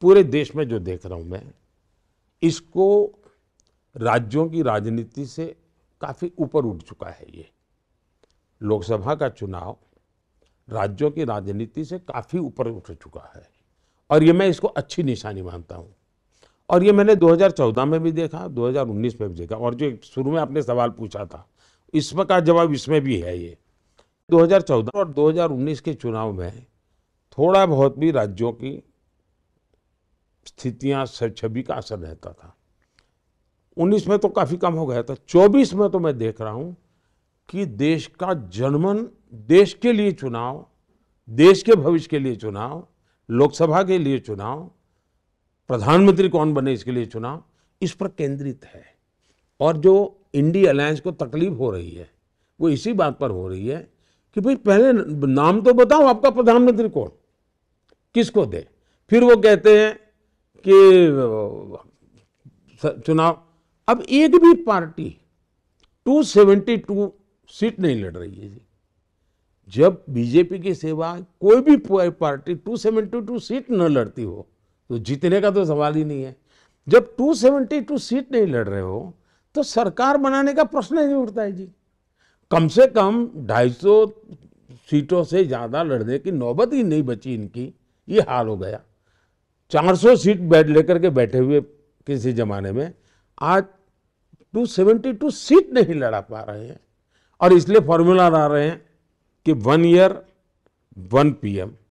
पूरे देश में जो देख रहा हूँ मैं इसको राज्यों की राजनीति से काफ़ी ऊपर उठ चुका है ये लोकसभा का चुनाव राज्यों की राजनीति से काफ़ी ऊपर उठ चुका है और ये मैं इसको अच्छी निशानी मानता हूँ और ये मैंने 2014 में भी देखा 2019 में भी देखा और जो शुरू में आपने सवाल पूछा था इसमें का जवाब इसमें भी है ये 2014 और 2019 के चुनाव में थोड़ा बहुत भी राज्यों की स्थितियां छवि का असर रहता था 19 में तो काफ़ी कम हो गया था 24 में तो मैं देख रहा हूं कि देश का जनमन देश के लिए चुनाव देश के भविष्य के लिए चुनाव लोकसभा के लिए चुनाव प्रधानमंत्री कौन बने इसके लिए चुनाव इस पर केंद्रित है और जो इंडी अलायंस को तकलीफ हो रही है वो इसी बात पर हो रही है कि भाई पहले नाम तो बताओ आपका प्रधानमंत्री कौन किसको दे फिर वो कहते हैं कि चुनाव अब एक भी पार्टी 272 सीट नहीं लड़ रही है जी जब बीजेपी की सेवा कोई भी पार्टी 272 सीट न लड़ती हो तो जीतने का तो सवाल ही नहीं है जब 272 सीट नहीं लड़ रहे हो तो सरकार बनाने का प्रश्न नहीं उठता है जी कम से कम 250 सीटों से ज़्यादा लड़ने की नौबत ही नहीं बची इनकी ये हाल हो गया 400 सीट बैठ लेकर के बैठे हुए किसी ज़माने में आज 272 सीट नहीं लड़ा पा रहे हैं और इसलिए फॉर्मूला ला रहे हैं कि वन ईयर वन पीएम